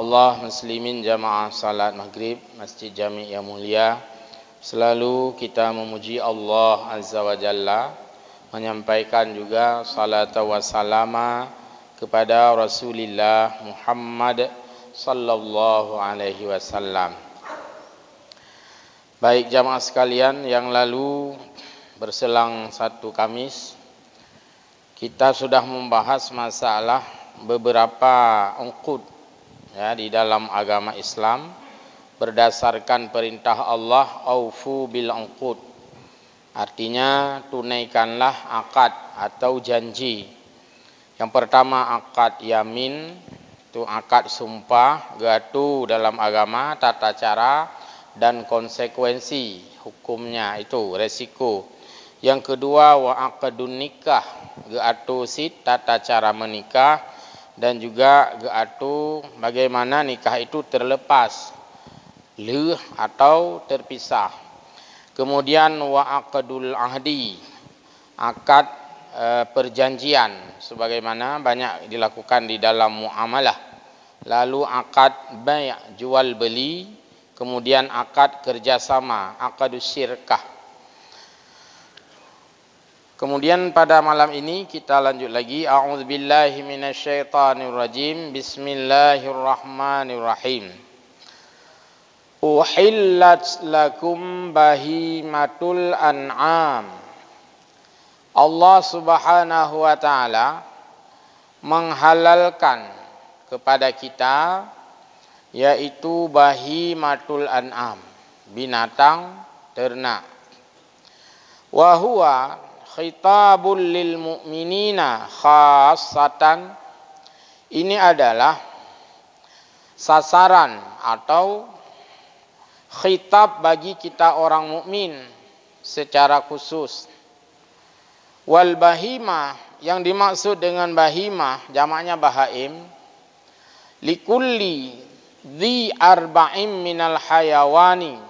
Allah Muslimin Jamaah Salat Maghrib Masjid Jami' Yang Mulia Selalu kita memuji Allah Azza wa Jalla Menyampaikan juga salatah wa salama Kepada Rasulullah Muhammad Sallallahu alaihi wasallam Baik jamaah sekalian yang lalu Berselang satu kamis Kita sudah membahas masalah Beberapa ungkut ya, di dalam agama Islam berdasarkan perintah Allah aufu bil uqud artinya tunaikanlah akad atau janji yang pertama akad yamin itu akad sumpah gatu dalam agama tata cara dan konsekuensi hukumnya itu resiko yang kedua wa aqdun nikah gatu sit tata cara menikah dan juga geatu bagaimana nikah itu terlepas leh atau terpisah kemudian wa aqdul ahdi akad e, perjanjian sebagaimana banyak dilakukan di dalam muamalah lalu akad bai jual beli kemudian akad kerjasama akad syirkah Kemudian pada malam ini kita lanjut lagi a'udzubillahi minasyaitonirrajim bismillahirrahmanirrahim Uhillat lakum bahimatul an'am Allah Subhanahu wa taala menghalalkan kepada kita yaitu bahimatul an'am binatang ternak Wahuwa khitabul lil mu'minina khasatan ini adalah sasaran atau khitab bagi kita orang mukmin secara khusus wal bahimah yang dimaksud dengan bahima jamaknya bahaim likulli di arba'im minal hayawani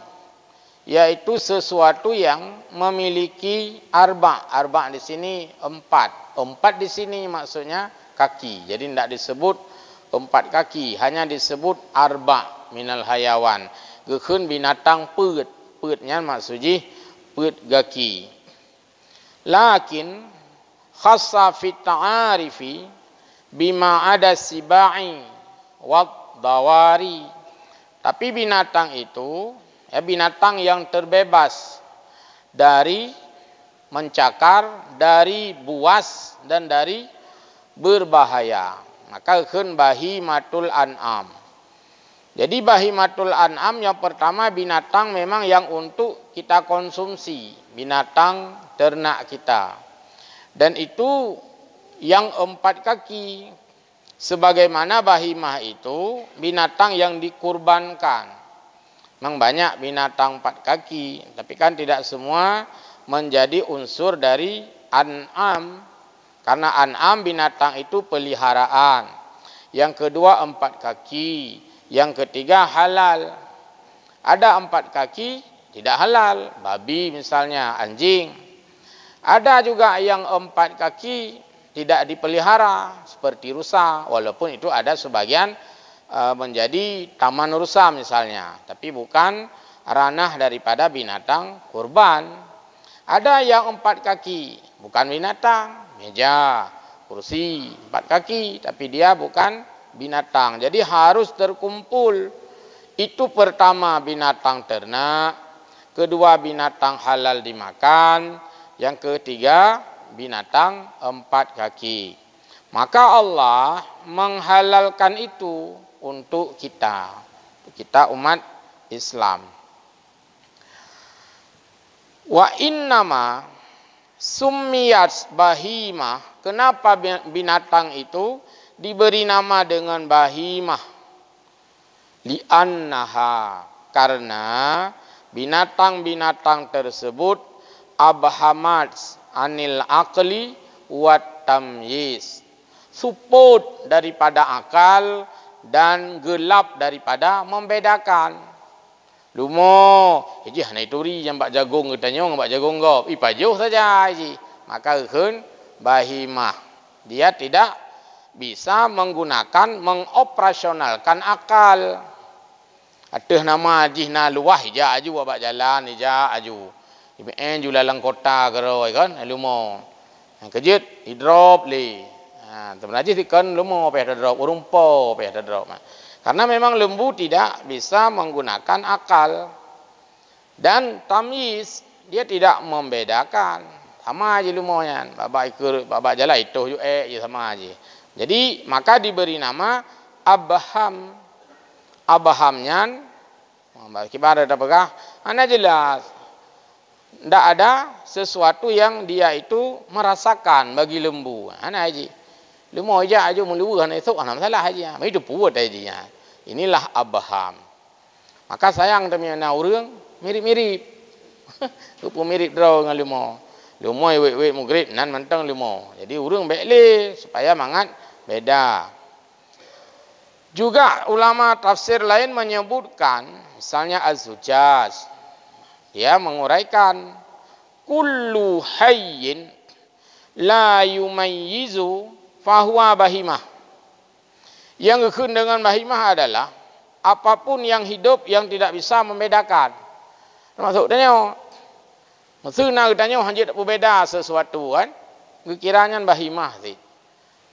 yaitu sesuatu yang memiliki arba. Arba di sini empat. Empat di sini maksudnya kaki. Jadi tidak disebut empat kaki, hanya disebut arba minal hayawan. Gekun binatang peut, peutnya maksudnya peut kaki. Lakin khassa fit bima ada sibai wat dawari. Tapi binatang itu ya, binatang yang terbebas dari mencakar, dari buas dan dari berbahaya. Maka khun bahi matul an'am. Jadi bahi matul an'am yang pertama binatang memang yang untuk kita konsumsi. Binatang ternak kita. Dan itu yang empat kaki. Sebagaimana bahimah itu binatang yang dikurbankan. Memang banyak binatang empat kaki, tapi kan tidak semua menjadi unsur dari an'am. Karena an'am binatang itu peliharaan. Yang kedua empat kaki, yang ketiga halal. Ada empat kaki tidak halal, babi misalnya, anjing. Ada juga yang empat kaki tidak dipelihara seperti rusa, walaupun itu ada sebagian Eh, menjadi taman rusa misalnya, tapi bukan ranah daripada binatang kurban. Ada yang empat kaki, bukan binatang, meja, kursi, empat kaki, tapi dia bukan binatang. Jadi harus terkumpul. Itu pertama binatang ternak, kedua binatang halal dimakan, yang ketiga binatang empat kaki. Maka Allah menghalalkan itu untuk kita. Kita umat Islam. Wa in nama summiyat bahima. Kenapa binatang itu diberi nama dengan bahima? bahimah? Li'annaha. Karena binatang-binatang tersebut abhamat anil akli wat tamyiz. Support daripada Akal dan gelap daripada membedakan. Lumo, Haji eh, hanai turi yang pak jagung kita orang bak jagung gop. Ipa jauh saja Haji. Maka hun bahima. Dia tidak bisa menggunakan mengoperasionalkan akal. Ada nama Haji na luah hija aju bak jalan ja aju. Ibu en julalang kota kero kan lumo. Kejut hidrop li. Ha, teman haji dikon lumo payah dadrok urung po payah dadrok mah. Karena memang lembu tidak bisa menggunakan akal dan tamis dia tidak membedakan sama aja lumonya. Bapak ikur, bapak jala itu juga eh, ya sama aja. Jadi maka diberi nama abham abhamnya. Kibar ada apakah? Anda jelas. Tidak ada sesuatu yang dia itu merasakan bagi lembu. Anak aja. Lima aja ah, ah. aja mula buah ni esok anak masalah aja. Mai tu puat aja. Ya. Inilah abham. Maka sayang demi anak orang mirip-mirip. Kupu mirip draw dengan lima. Lima wek-wek mugrit nan mentang lima. Jadi orang bekle supaya mangat beda. Juga ulama tafsir lain menyebutkan misalnya Az-Zujaj dia menguraikan kullu hayyin la yumayyizu fahuwa bahimah. Yang rukun dengan bahimah adalah apapun yang hidup yang tidak bisa membedakan. Termasuk tanya, mesti nak tanya hanya tak berbeda sesuatu kan? Kekiranya bahimah sih.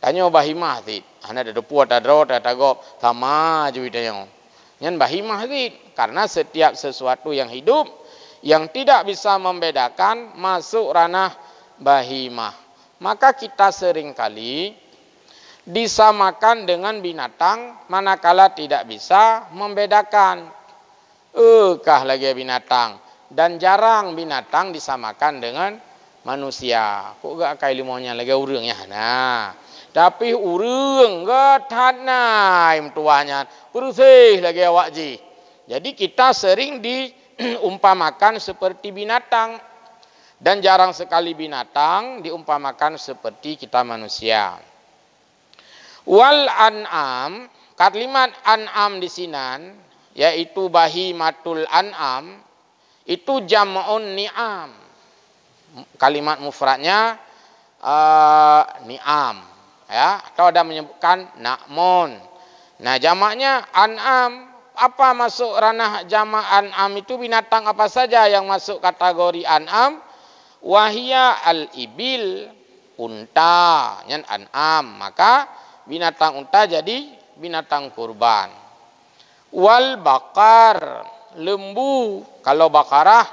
Tanya bahimah sih. Anda ada dua, ada dua, ada tiga, sama juga tanya. Yang bahimah sih. Karena setiap sesuatu yang hidup yang tidak bisa membedakan masuk ranah bahimah. Maka kita sering kali disamakan dengan binatang manakala tidak bisa membedakan. Ekah lagi binatang dan jarang binatang disamakan dengan manusia. Kok gak kai limonya lagi urang ya? Nah, tapi urang gak tanai tuanya. Perusih lagi awak ji. Jadi kita sering diumpamakan seperti binatang dan jarang sekali binatang diumpamakan seperti kita manusia. Wal an'am, kalimat an'am di sini, yaitu bahi matul an'am, itu jama'un ni'am. Kalimat mufratnya uh, eh, ni'am. Ya, atau ada menyebutkan na'mun. Nah, jamaknya an'am. Apa masuk ranah jama' an'am itu binatang apa saja yang masuk kategori an'am? Wahia al-ibil unta yang an'am. Maka binatang unta jadi binatang kurban. Wal bakar lembu kalau bakarah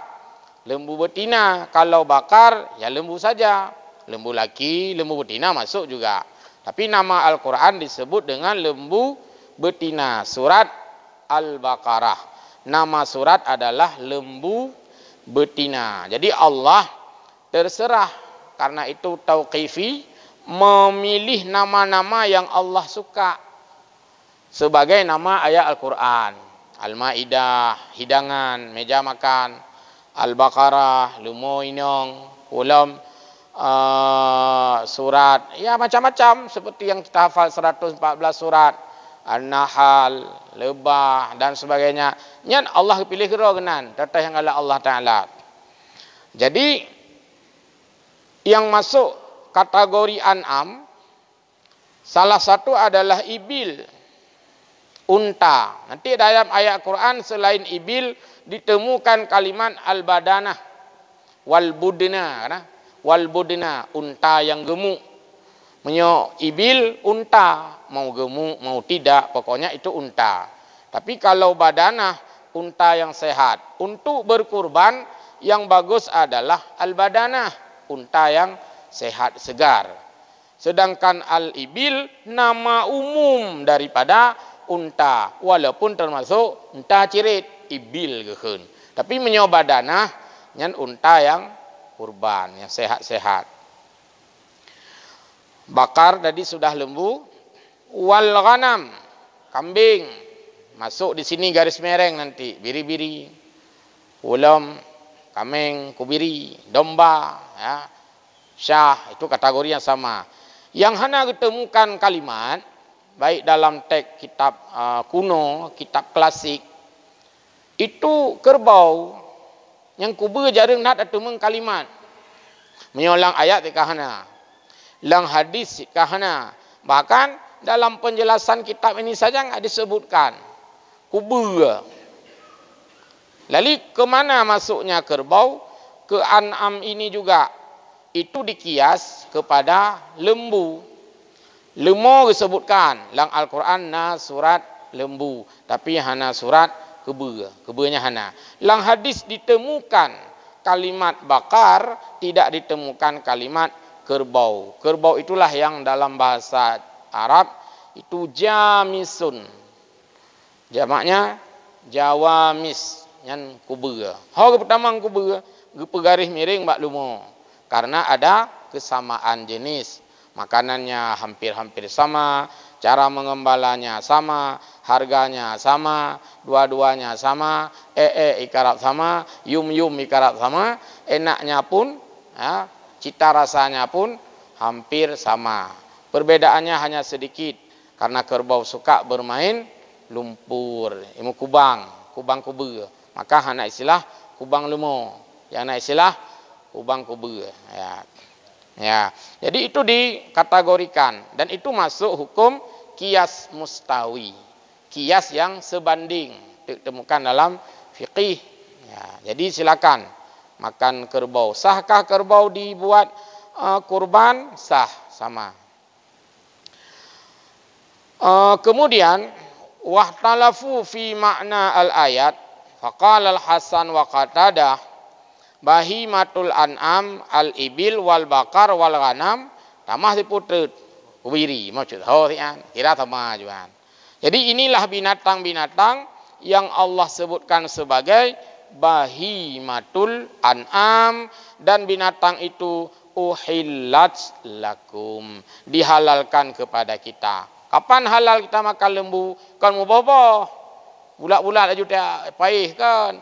lembu betina kalau bakar ya lembu saja lembu laki lembu betina masuk juga tapi nama Al-Quran disebut dengan lembu betina surat al Bakarah. nama surat adalah lembu betina jadi Allah terserah karena itu tauqifi memilih nama-nama yang Allah suka sebagai nama ayat Al-Quran. Al-Ma'idah, hidangan, meja makan, Al-Baqarah, Lumoinong, Kulam, uh, eh, surat. Ya macam-macam seperti yang kita hafal 114 surat. An-Nahl, lebah dan sebagainya. Yang Allah pilih kira kenan, tetap yang Allah Taala. Jadi yang masuk kategori an'am salah satu adalah ibil unta nanti dalam ayat Quran selain ibil ditemukan kalimat al-badanah wal budina, nah? wal budina unta yang gemuk menyo ibil unta mau gemuk mau tidak pokoknya itu unta tapi kalau badanah unta yang sehat untuk berkurban yang bagus adalah al-badanah unta yang sehat segar. Sedangkan al-ibil nama umum daripada unta walaupun termasuk unta cirit ibil geheun. Tapi menyobadana nyan unta yang kurban yang sehat-sehat. Bakar tadi sudah lembu wal ghanam kambing masuk di sini garis mereng nanti biri-biri ulam kambing kubiri domba ya Syah itu kategori yang sama. Yang hanya ditemukan kalimat baik dalam teks kitab uh, kuno, kitab klasik itu kerbau yang kubu jarang nak ketemukan kalimat. Menyolang ayat di kahana. Lang hadis di kahana. Bahkan dalam penjelasan kitab ini saja yang disebutkan. Kubu. Lalu ke mana masuknya kerbau? Ke an'am ini juga itu dikias kepada lembu. Lemu disebutkan dalam Al-Quran na surat lembu. Tapi hana surat kebe. Kebenya hana. Lang hadis ditemukan kalimat bakar tidak ditemukan kalimat kerbau. Kerbau itulah yang dalam bahasa Arab itu jamisun. Jamaknya jawamis yang kubur. Hal pertama kubur, pegarih miring mbak lumo karena ada kesamaan jenis. Makanannya hampir-hampir sama, cara mengembalanya sama, harganya sama, dua-duanya sama, ee eh, -e, eh, ikarat sama, yum-yum ikarat sama, enaknya pun, ya, cita rasanya pun hampir sama. Perbedaannya hanya sedikit, karena kerbau suka bermain lumpur, imu kubang, kubang kubu, maka hanya istilah kubang lumo, yang hanya istilah kubang ubang kubur. Ya. ya. Jadi itu dikategorikan dan itu masuk hukum kias mustawi. Kias yang sebanding ditemukan dalam fikih. Ya. Jadi silakan makan kerbau. Sahkah kerbau dibuat uh, kurban? Sah sama. Uh, kemudian wahtalafu fi makna al ayat. Fakal al Hasan wa Qatadah bahi matul an'am al ibil wal bakar wal ganam tamah diputut wiri maksud hawian kira sama juan jadi inilah binatang-binatang yang Allah sebutkan sebagai bahi matul an'am dan binatang itu uhillat lakum dihalalkan kepada kita kapan halal kita makan lembu kan mubah mubah bulat-bulat aja dia payah kan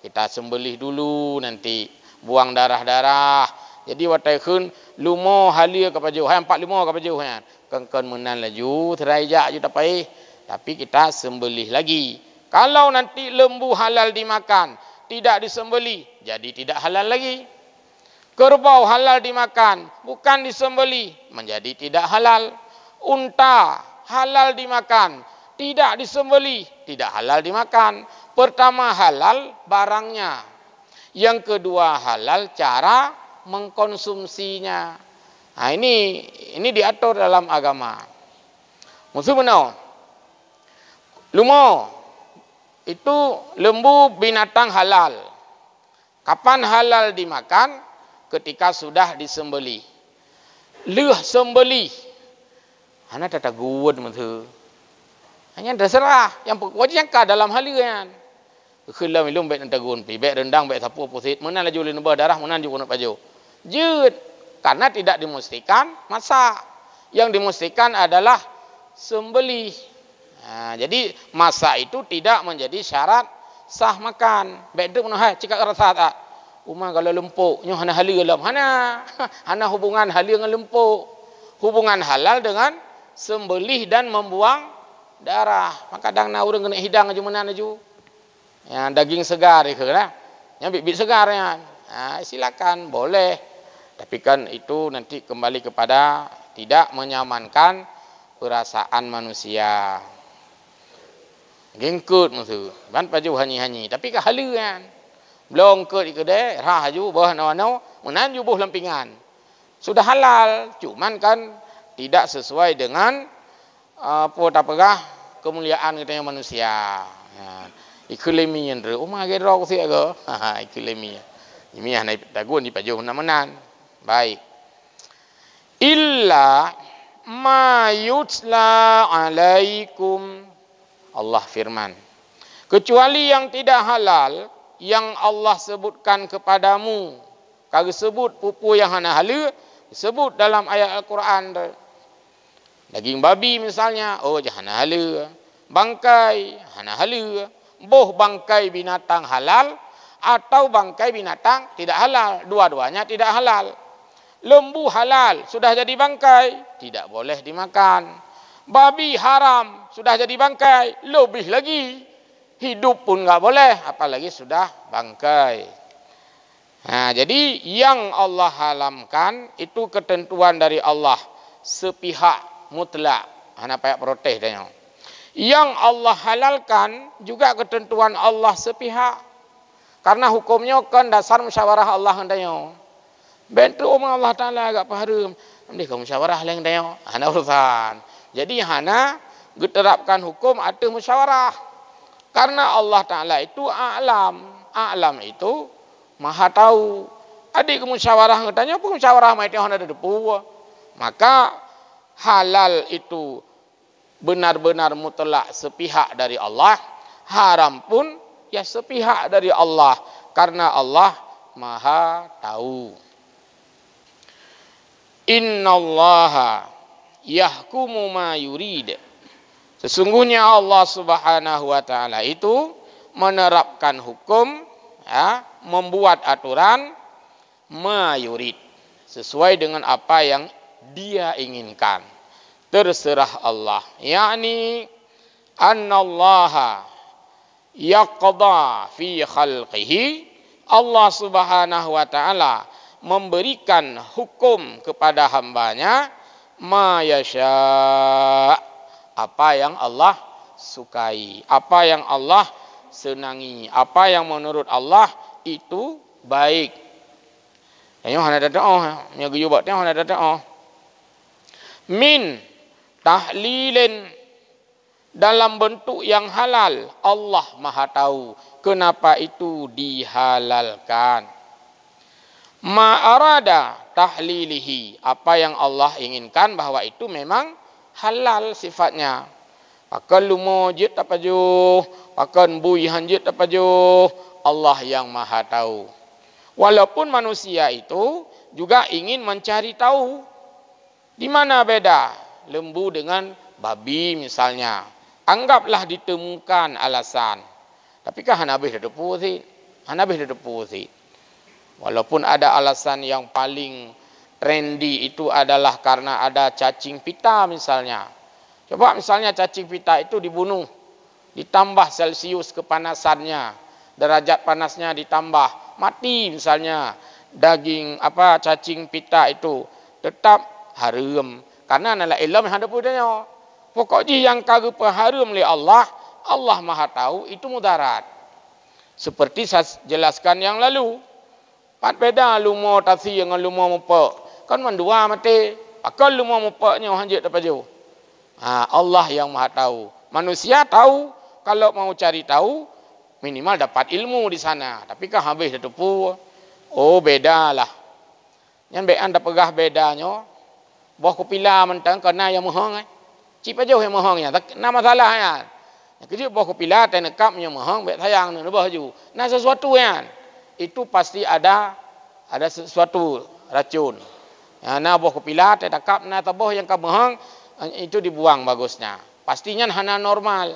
kita sembelih dulu nanti buang darah-darah jadi watai khun lumo halia ke paju hai empat lima ke paju hai kengkeun menan laju terajak ju tapi tapi kita sembelih lagi kalau nanti lembu halal dimakan tidak disembeli, jadi tidak halal lagi kerbau halal dimakan bukan disembeli, menjadi tidak halal unta halal dimakan tidak disembeli, tidak halal dimakan Pertama halal barangnya. Yang kedua halal cara mengkonsumsinya. Nah, ha, ini ini diatur dalam agama. Musuh menau. Lumo itu lembu binatang halal. Kapan halal dimakan? Ketika sudah disembeli. Luh sembeli. Anak tata guwet mentu. Hanya terserah. Yang pokoknya yang dalam halian baik baik baik rendang, sapu mana mana darah, jut. karena tidak dimustikan masa yang dimustikan adalah sembeli ha, jadi masa itu tidak menjadi syarat sah makan baik tu pun hai cikak rasa tak umma kalau lempuk nyuh hana halil dalam hana hana hubungan halil dengan lempuk hubungan halal dengan sembelih dan membuang darah maka dang naurung kena hidang aja menan aja Ya, daging segar ke lah. Yang bibit segar ya. Ha, silakan boleh. Tapi kan itu nanti kembali kepada tidak menyamankan perasaan manusia. Gengkut musu. Ban paju hanyi-hanyi. Tapi kehaluan belum kan. Belong ke di kedai, rah ju bah no no, menan lempingan. Sudah halal, cuma kan tidak sesuai dengan uh, apa tapakah kemuliaan katanya manusia. Ya ikulemi yang tu. Umar agak rauh si agak. Haha, ikulemi. Ini yang naik tagun di pajuh namanan. Baik. Illa ma yutla alaikum. Allah firman. Kecuali yang tidak halal, yang Allah sebutkan kepadamu. Kalau sebut pupu yang hana hala, sebut dalam ayat Al-Quran. Daging babi misalnya, oh jahana hala. Bangkai, hana hala boh bangkai binatang halal atau bangkai binatang tidak halal. Dua-duanya tidak halal. Lembu halal sudah jadi bangkai, tidak boleh dimakan. Babi haram sudah jadi bangkai, lebih lagi hidup pun tidak boleh, apalagi sudah bangkai. Nah, jadi yang Allah halamkan itu ketentuan dari Allah sepihak mutlak. Anak payak protes dia yang Allah halalkan juga ketentuan Allah sepihak karena hukumnya kan dasar musyawarah Allah hendaknya bentuk umum Allah Ta'ala agak paham ini kau musyawarah yang hendaknya hana urusan jadi hana terapkan hukum atau musyawarah karena Allah Ta'ala itu alam alam itu maha tahu adik musyawarah hendaknya pun musyawarah maitnya hendaknya depu maka halal itu benar-benar mutlak sepihak dari Allah, haram pun ya sepihak dari Allah karena Allah Maha tahu. Innallaha yahkumu ma yurid. Sesungguhnya Allah Subhanahu wa taala itu menerapkan hukum ya, membuat aturan ma yurid sesuai dengan apa yang dia inginkan terserah Allah. Yani annallaha yaqda fi khalqihi Allah Subhanahu wa taala memberikan hukum kepada hambanya ma yasha apa yang Allah sukai, apa yang Allah senangi, apa yang menurut Allah itu baik. Ayuh hendak datang, nyagu buat tengok hendak oh, oh. Min tahlilin dalam bentuk yang halal Allah Maha tahu kenapa itu dihalalkan ma arada tahlilihi apa yang Allah inginkan bahawa itu memang halal sifatnya pakal lumojit apa ju pakan bui hanjit apa ju Allah yang Maha tahu walaupun manusia itu juga ingin mencari tahu di mana beda lembu dengan babi misalnya. Anggaplah ditemukan alasan. Tapi kan han habis depu si. Han habis depu si. Walaupun ada alasan yang paling trendy itu adalah karena ada cacing pita misalnya. Coba misalnya cacing pita itu dibunuh. Ditambah Celsius kepanasannya. Derajat panasnya ditambah. Mati misalnya. Daging apa cacing pita itu tetap harum. Karena nala ilham yang ada punya. Pokok je yang kagu perharum oleh Allah, Allah maha tahu itu mudarat. Seperti saya jelaskan yang lalu. Pat beda lumo tasi yang lumo mupa. Kan mandua mati. Pakal lumo mupa ni orang je tak jauh. Ha, Allah yang maha tahu. Manusia tahu. Kalau mau cari tahu, minimal dapat ilmu di sana. Tapi kan habis satu pu. Oh, bedalah. Yang baik anda pegah bedanya. Buah kopi la mentang kau yang mohong eh. Cik pajau yang mohong ya. Tak nak masalah ya. Kerja buah kopi la tak nak kap yang mohong. Bek sayang ni nubah ju. Nak sesuatu ya. Itu pasti ada ada sesuatu racun. Ya, nak buah kopi la tak nak kap. Nak tabuh yang kau mohong. Eh, itu dibuang bagusnya. Pastinya hana normal.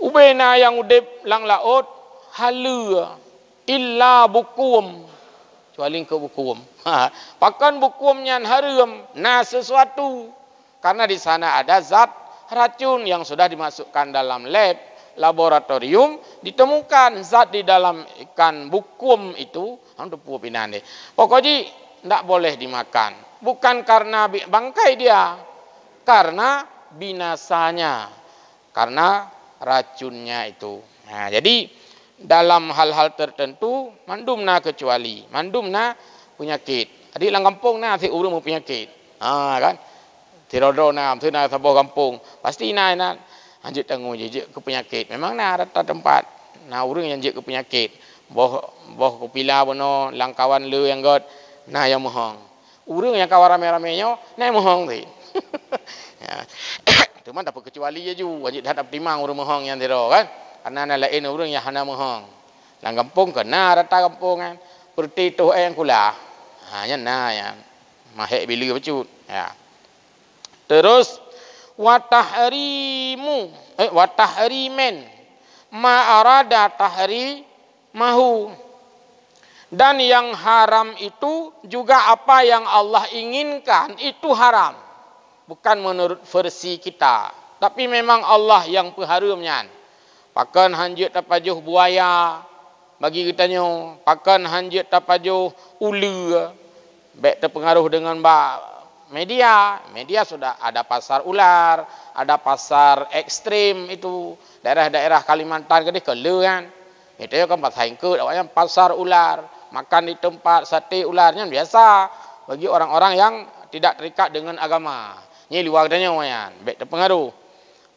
Ubena yang udep lang laut. Halu. Illa bukum. Kecuali ke bukuum. Ha. Pakan bukuum yang haram. Nah sesuatu. Karena di sana ada zat racun yang sudah dimasukkan dalam lab. Laboratorium ditemukan zat di dalam ikan bukum itu. Ha, untuk puan Pokoknya tidak boleh dimakan. Bukan karena bangkai dia. Karena binasanya. Karena racunnya itu. Nah, ha, jadi dalam hal-hal tertentu mandumna kecuali mandumna penyakit Jadi lang kampung na si urang penyakit ha kan tirodo na tu na sabo kampung pasti na na anjuk tanggung jejak ke penyakit memang na rata tempat na urang yang jejak ke penyakit boh boh kupila bono langkawan lu yang god na yang mohong urang yang kawar rame-ramenyo na mohong tu ya cuma dapat kecuali je ju wajib dah dapat timang urang mohong yang tiro kan anak anak lain orang yang hana mohon. Lang kampung kena rata kampung kan. Perti tu eh yang kula. Hanya na yang mahek bila pecut. Ya. Terus mu, eh men, ma arada tahri mahu dan yang haram itu juga apa yang Allah inginkan itu haram bukan menurut versi kita tapi memang Allah yang peharumnya. Pakan hanjut tapajuh buaya. Bagi kita tanya. Pakan hanjut tapajuh ulu. Baik terpengaruh dengan media. Media sudah ada pasar ular. Ada pasar ekstrim itu. Daerah-daerah Kalimantan Kedai dia kele kan. Itu kan pasar ingkut. Awaknya pasar ular. Makan di tempat sate ularnya biasa. Bagi orang-orang yang tidak terikat dengan agama. Ini luar katanya. Baik terpengaruh.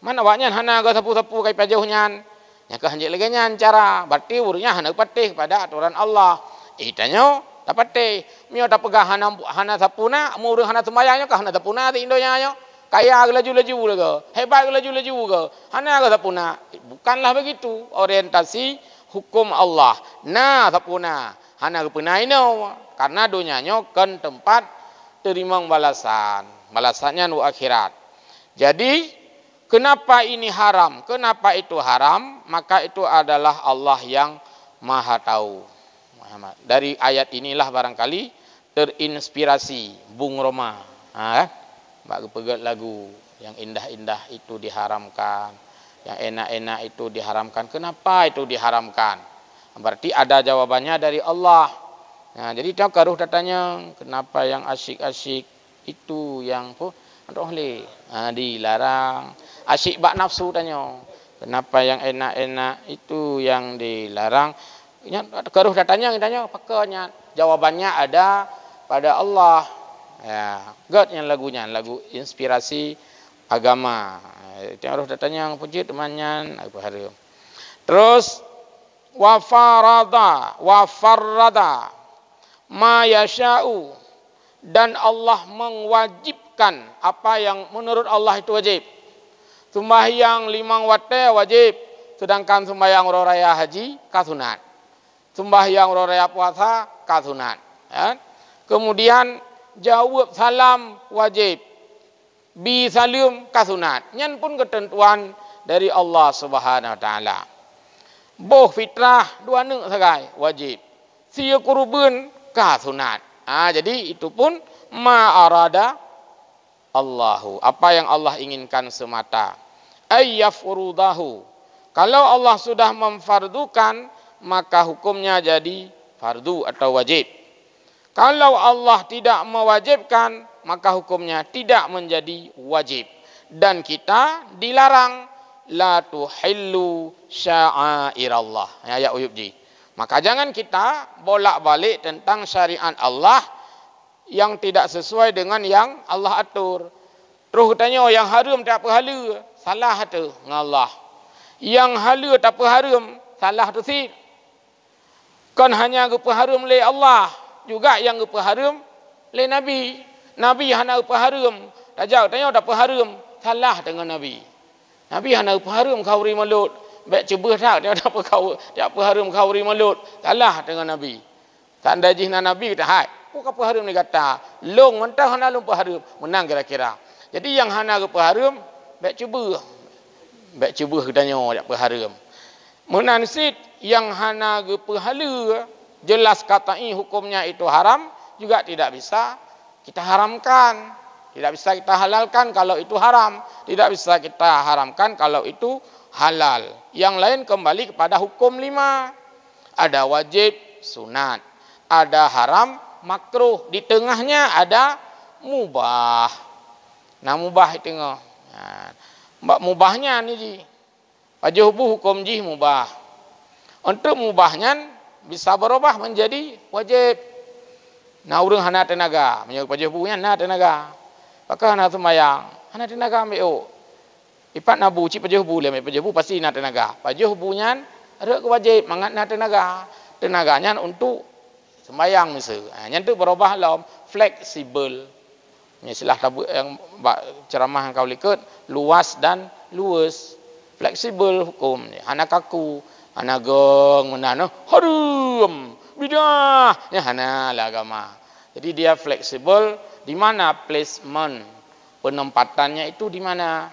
Mana awaknya hana agak sapu-sapu kayak pajuhnya. Yang kehanjik lagi cara. Berarti urunya hana patih pada aturan Allah. Itanya eh, tak patih. Mio tak pegah hana, hana sapuna. Murung hana semayangnya ke hana sapuna di Indonesia. Kaya agak laju-laju juga. Hebat agak laju-laju juga. Hana agak sapuna. Bukanlah begitu. Orientasi hukum Allah. Nah sapuna. Hana kepunah ini. Karena dunianya kan tempat terima balasan. Balasannya nu akhirat. Jadi kenapa ini haram, kenapa itu haram, maka itu adalah Allah yang maha tahu. Dari ayat inilah barangkali terinspirasi Bung Roma. Ha, kan? Bagi pegat lagu yang indah-indah itu diharamkan, yang enak-enak itu diharamkan. Kenapa itu diharamkan? Berarti ada jawabannya dari Allah. Nah, ha, jadi tahu karuh datanya kenapa yang asyik-asyik itu yang oh, tak Ha, dilarang. Asyik bak nafsu tanya. Kenapa yang enak-enak itu yang dilarang? Keruh dah tanya, tanya. Pakanya jawabannya ada pada Allah. Ya, God yang lagunya, lagu inspirasi agama. Yang roh datanya yang puji temannya aku hari. Terus wafarada wafarada ma yasha'u dan Allah mengwajibkan apa yang menurut Allah itu wajib. Sembahyang limang wate wajib, sedangkan sembahyang roh raya haji kasunat. Sembahyang roh raya puasa kasunat. Ya. Kemudian jawab salam wajib. Bi salim kasunat. Nyen pun ketentuan dari Allah Subhanahu wa taala. Boh fitrah dua neng sekali wajib. Si kasunat. Ah jadi itu pun ma arada Allahu. Apa yang Allah inginkan semata. Ayyafurudahu. Kalau Allah sudah memfardukan, maka hukumnya jadi fardu atau wajib. Kalau Allah tidak mewajibkan, maka hukumnya tidak menjadi wajib. Dan kita dilarang la tuhillu syaa'irallah. ayat ya, Uyubji. Maka jangan kita bolak-balik tentang syariat Allah yang tidak sesuai dengan yang Allah atur. Terus tanya oh yang haram tak pahala, salah tu dengan Allah. Yang hala tak haram, salah tu si. Kan hanya rupa haram oleh Allah, juga yang rupa haram oleh Nabi. Nabi hanya rupa haram, oh, tak jauh tanya tak haram, salah dengan Nabi. Nabi hanya rupa haram kau beri malut. Baik cuba tak, dia tak apa kau, tak apa haram kau beri malut. Salah dengan Nabi. Tak ada jihna Nabi, kita hai. Apa kau perharum ni kata? Long mentah hana long perharum. Menang kira-kira. Jadi yang hana ke perharum, baik cuba. Baik cuba kedanya yang perharum. Menansit yang hana ke perhala, jelas kata ini hukumnya itu haram, juga tidak bisa kita haramkan. Tidak bisa kita halalkan kalau itu haram. Tidak bisa kita haramkan kalau itu halal. Yang lain kembali kepada hukum lima. Ada wajib, sunat. Ada haram, makruh di tengahnya ada mubah nah mubah di tengah ha. mbak mubahnya ni di wajib hubu hukum ji mubah untuk mubahnya bisa berubah menjadi wajib nah urang hana tenaga menyuk wajib hubu nya tenaga maka hana semayang hana tenaga meo ipat nabu ci wajib hubu le me wajib pasti hana tenaga wajib hubu nya ke wajib mangat hana tenaga tenaganya untuk Semayang misalnya. Ha, yang tu berubah dalam fleksibel. Ini silah tabu, yang ceramah yang kau ikut. Luas dan luas. Fleksibel hukum. Hana kaku. Hana gong. Mana no. Harum. Bidah. Ini hana lah agama. Jadi dia fleksibel. Di mana placement penempatannya itu di mana?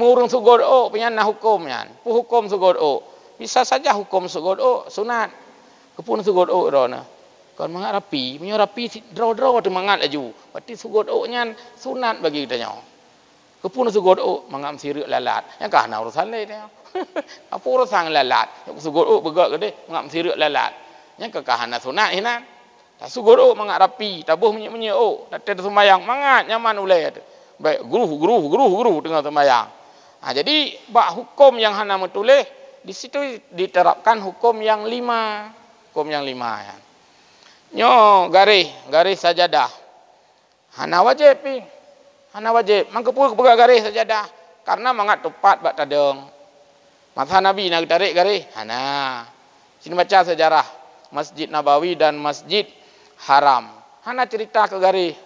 Murung sugod o punya nah hukum yan. Puh hukum sugod o. Bisa saja hukum sugod o sunat. Kepun sugod o rona. Kalau mengat rapi, punya rapi draw-draw tu mengat laju. Berarti sugot o nyan sunat bagi kita nyaw. Kepun sugot o mengat sirik lalat. Yang kah nak urusan lain dia. Apa urusan lalat? Yang sugot o begak ke deh mengat sirik lalat. Yang kah nak sunat hina. Tak sugot o mengat rapi, tabuh menye-menye o, tak ter sembayang mengat nyaman ulai tu. Baik guru guru guru guru dengan sembayang. Ha, jadi bak hukum yang hana metulih di situ diterapkan hukum yang lima, hukum yang lima. Ya nyo garis garis sajadah hana wajib pi hana wajib mangke pu pegak garis sajadah karena mangat tepat bak tadeng masa nabi nak tarik garis hana sini baca sejarah masjid nabawi dan masjid haram hana cerita ke garis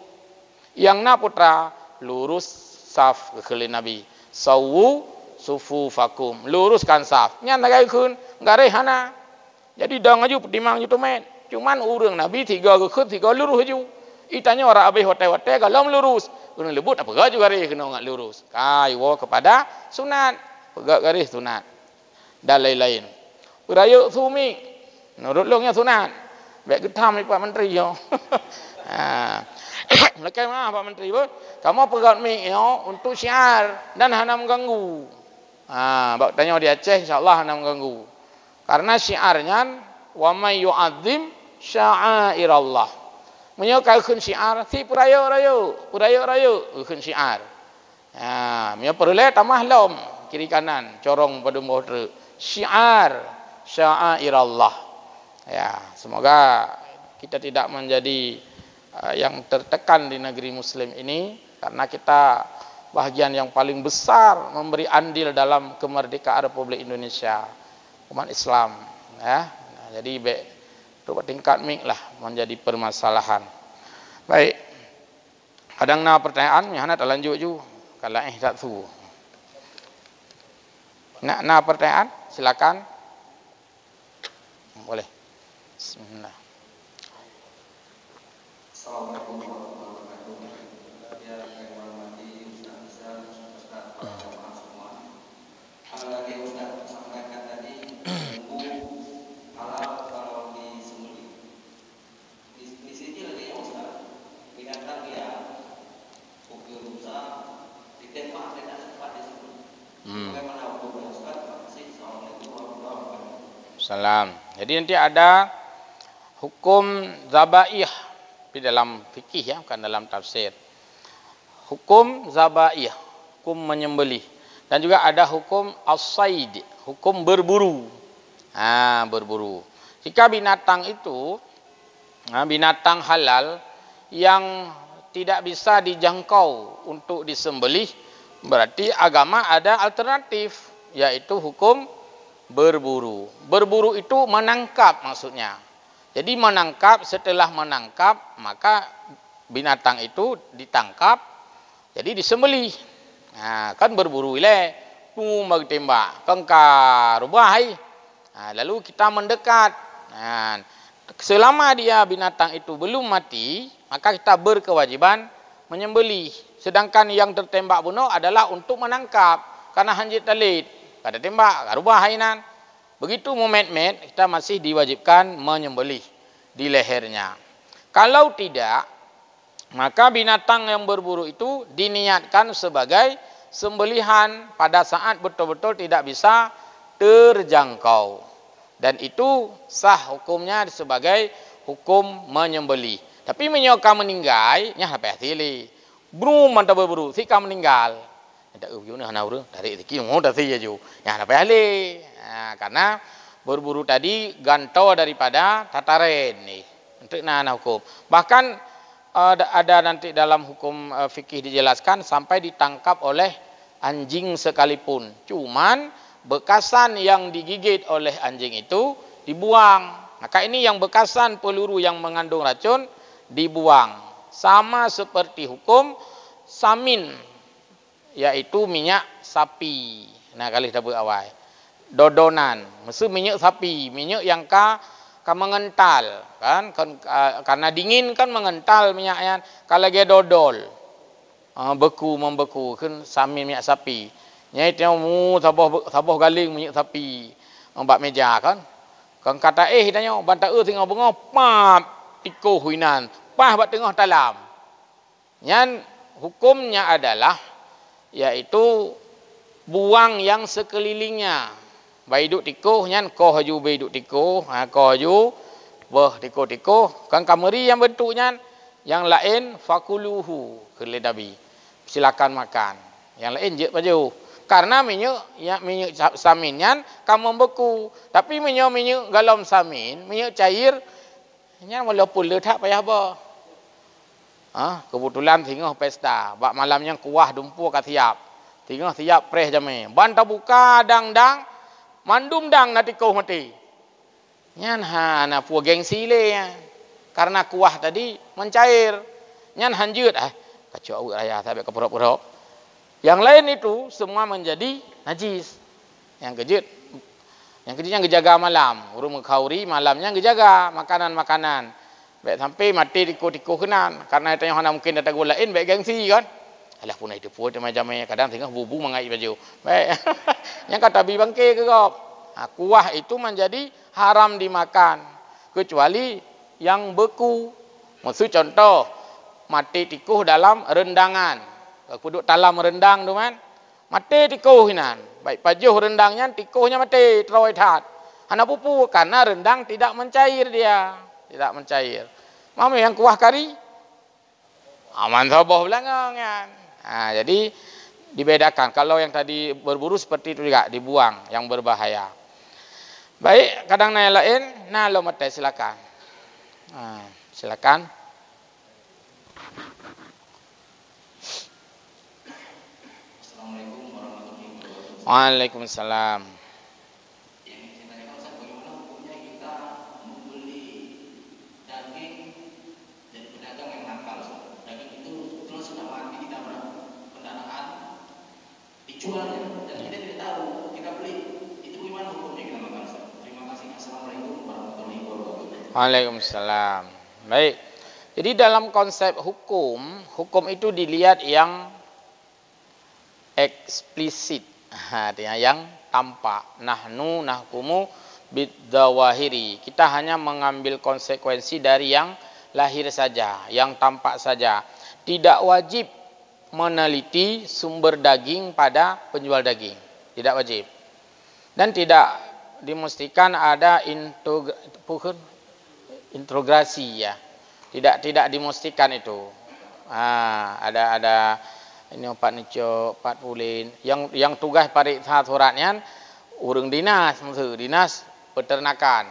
yang na putra lurus saf ke keli nabi sawu sufu fakum luruskan saf nya nagai kun garis hana jadi dong aju pertimbang itu men Cuma orang nabi tiga ke tiga lurus ju itanya orang abai hotel-hotel kalau lurus kena lebut apa gaju garis kena ngak lurus Kau wo kepada sunat pegak garis sunat dan lain-lain beraya sumi nurut longnya sunat baik getam ni pak menteri yo ha nak kena pak menteri pun kamu pegang mik yo untuk syiar dan hana mengganggu ha bapak tanya di Aceh insyaallah hana mengganggu karena syiarnya wa may yu'azzim syairallah. Munyo ka hukum syiar, si purayo rayo, purayo rayo hukum syiar. Ha, munyo perule tamah lom kiri kanan, corong pada motor syiar syairallah. Ya, semoga kita tidak menjadi ha, yang tertekan di negeri muslim ini karena kita bahagian yang paling besar memberi andil dalam kemerdekaan Republik Indonesia umat Islam ya. Nah, jadi itu tingkat mik lah menjadi permasalahan. Baik. Kadang nak pertanyaan, mihana tak lanjut ju. Kalau eh tak tahu. Nak nak pertanyaan, silakan. Boleh. Bismillah. Assalamualaikum. wasallam. Jadi nanti ada hukum zabaih di dalam fikih ya, bukan dalam tafsir. Hukum zabaih, hukum menyembelih. Dan juga ada hukum asaid, hukum berburu. Ha, berburu. Jika binatang itu ha, binatang halal yang tidak bisa dijangkau untuk disembelih, berarti agama ada alternatif yaitu hukum berburu. Berburu itu menangkap maksudnya. Jadi menangkap setelah menangkap maka binatang itu ditangkap jadi disembeli. Nah, ha, kan berburu ile tu bagi tembak kengkar rubah nah, ha, lalu kita mendekat nah, ha, selama dia binatang itu belum mati maka kita berkewajiban menyembeli sedangkan yang tertembak bunuh adalah untuk menangkap karena hanjit talit kada tembak, kada rubah hainan. Begitu mumet-met, kita masih diwajibkan menyembelih di lehernya. Kalau tidak, maka binatang yang berburu itu diniatkan sebagai sembelihan pada saat betul-betul tidak bisa terjangkau. Dan itu sah hukumnya sebagai hukum menyembelih. Tapi menyokah meninggal, nyah apa hasilnya? Brum mantap berburu, sikap meninggal tak ubi ni hana uru dari itu kini mau dasi ya jauh. Yang apa ahli? Ha, karena buru-buru tadi gantau daripada tataren ni untuk nana hukum. Bahkan eh, ada, nanti dalam hukum eh, fikih dijelaskan sampai ditangkap oleh anjing sekalipun. Cuma bekasan yang digigit oleh anjing itu dibuang. Maka ini yang bekasan peluru yang mengandung racun dibuang. Sama seperti hukum samin Yaitu minyak sapi. Nah kali dah buat awal. Dodonan, mesti minyak sapi, minyak yang ka ka mengental kan, kan karena dingin kan mengental minyak yang kalau dia dodol ha, beku membeku kan samin minyak sapi nyai tiang mu sabah sabah galing minyak sapi ambak meja kan kan kata eh tanya bantak e er tengah bengong. pap tiko huinan pah bat tengah talam nyan hukumnya adalah yaitu buang yang sekelilingnya. Baiduk tikuh nyan ko haju baiduk tikuh, ha ko haju beh tikuh tikuh kan kamari yang bentuk nyan yang lain fakuluhu kele nabi. Silakan makan. Yang lain je baju. Karena minyak ya minyak samin nyan kan membeku. Tapi minyak minyak galom samin, minyak cair nyan walaupun le tak payah ba. Ha? Kebetulan tinggal pesta. Bak malamnya kuah dumpu kat siap. Tinggal siap preh jami. Banta buka dang-dang. Mandum dang nanti kau mati. Nyan ha na puah gengsi le ya. Karena kuah tadi mencair. Nyan hanjut. Eh, kacau awak raya sampai ke perok-perok. Yang lain itu semua menjadi najis. Yang kejut. Yang kejut yang kejaga malam. rumah kauri malamnya yang kejaga makanan-makanan. Baik sampai mati tikuh-tikuh kena, Karena itu orang mungkin datang gula in. Baik gengsi kan. Alah pun itu pun macam Kadang tengah bubu mengait baju. Baik. Yang kata bi bangke ke kau. Ha, kuah itu menjadi haram dimakan. Kecuali yang beku. Maksud contoh. Mati tikuh dalam rendangan. Kau duduk dalam rendang tu kan. Mati tikuh kenan. Baik pajuh rendangnya tikuhnya mati. Terawai tak. Anak pupu. Karena rendang tidak mencair Dia tidak mencair. Mami yang kuah kari? Aman sabah belangangan. Ha, jadi dibedakan. Kalau yang tadi berburu seperti itu juga dibuang yang berbahaya. Baik, kadang naik lain, nah lo mati silakan. Ha, silakan. Assalamualaikum warahmatullahi wabarakatuh. Waalaikumsalam. dijualnya dan iya. kita tidak tahu kita beli itu gimana hukumnya kita makan terima kasih assalamualaikum warahmatullahi wabarakatuh Waalaikumsalam baik jadi dalam konsep hukum hukum itu dilihat yang eksplisit artinya yang tampak nahnu nahkumu bidawahiri kita hanya mengambil konsekuensi dari yang lahir saja yang tampak saja tidak wajib meneliti sumber daging pada penjual daging. Tidak wajib. Dan tidak dimestikan ada integrasi ya. Tidak tidak dimestikan itu. Ha, ada ada ini Pak Nico, Pak Pulin yang yang tugas pada saat suratnya urung dinas, maksud dinas peternakan.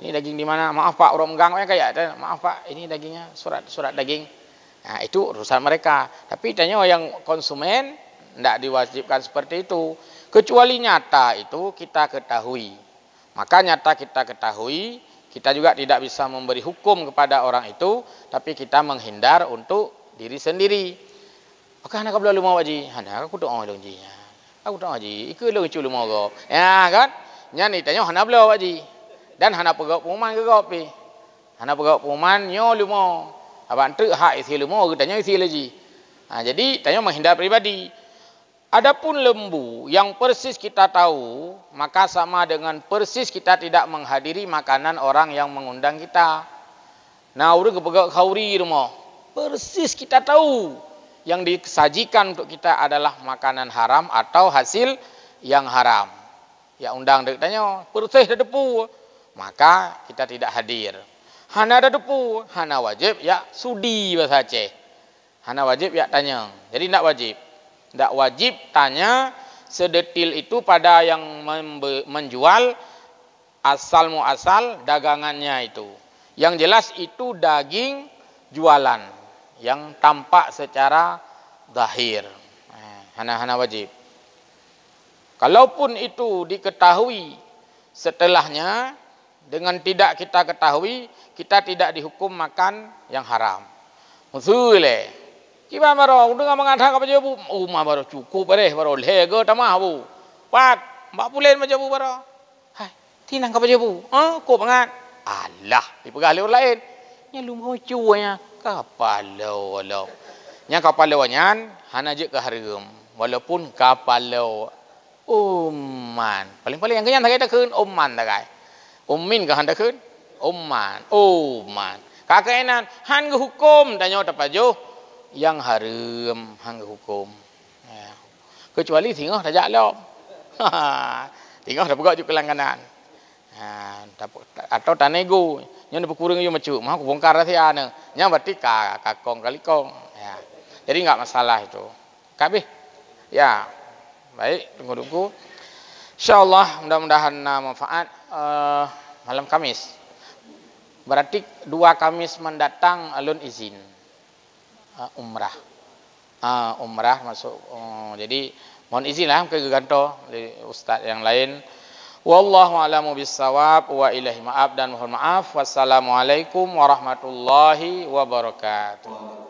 Ini daging di mana? Maaf Pak, urung gang ya, kayak eh. maaf Pak, ini dagingnya surat surat daging. Nah, ha, itu urusan mereka. Tapi tanya oh, yang konsumen tidak diwajibkan seperti itu. Kecuali nyata itu kita ketahui. Maka nyata kita ketahui, kita juga tidak bisa memberi hukum kepada orang itu, tapi kita menghindar untuk diri sendiri. Maka anak kau lima wajib, hanya aku tu orang lonjinya. Aku tu ya. wajib, ikut lo kecil lima gop. Ya kan? Nyanyi tanya, hanya beliau wajib. Dan hanya pegawai pengumuman ke gopi. Hanya pegawai pengumuman, nyo lima. Abang tu hak isi lemo, kita tanya isi lagi. Ha, jadi, tanya menghindar pribadi. Adapun lembu yang persis kita tahu, maka sama dengan persis kita tidak menghadiri makanan orang yang mengundang kita. Nah, urut kepegak kauri rumah. Persis kita tahu yang disajikan untuk kita adalah makanan haram atau hasil yang haram. Ya undang dek tanya, persis dah depu. Maka kita tidak hadir. Hana ada depu. Hana wajib ya sudi bahasa Aceh. Hana wajib ya tanya. Jadi tidak wajib. Tidak wajib tanya sedetil itu pada yang menjual asal muasal dagangannya itu. Yang jelas itu daging jualan yang tampak secara dahir. Hana-hana eh, wajib. Kalaupun itu diketahui setelahnya, dengan tidak kita ketahui kita tidak dihukum makan yang haram. Muzule. Eh? Kiba maro udung mengatakan kepada bu. "Uma baru cukup bareh baru lego tamah bu." Pak, mbak pulen macam bu baro. Hai, tinang kepada bu. Ah, ha, ko mangat. Allah, dipegah leur lain. Nya lumo cuanya kepala wala. Nya kepala nyan hana je ke harum. Walaupun kepala umman. Paling-paling yang kenyang tak kita keun umman tak kai. Ummin ke handa ke? Umman. Umman. Kakak enan. Han ke hukum? Tanya otak paju. Yang haram. Han ke hukum. Ya. Kecuali tinggal dah jalan. tinggal dah pegawai juga kelangganan. Ha, atau tak nego. Yang dia berkurang juga macam. Mahu aku bongkar lah siapa. Yang berarti kakong kali kong. Ya. Jadi enggak masalah itu. Kabe. Ya. Baik, tunggu dulu. Insya-Allah mudah-mudahan uh, manfaat. Uh, uh, malam Kamis. Berarti dua Kamis mendatang alun izin uh, umrah. Uh, umrah masuk. Uh, jadi mohon izinlah lah ke Geganto, Ustaz yang lain. Wallahu a'lamu bisawab wa ilahi maaf dan mohon maaf. Wassalamualaikum warahmatullahi wabarakatuh.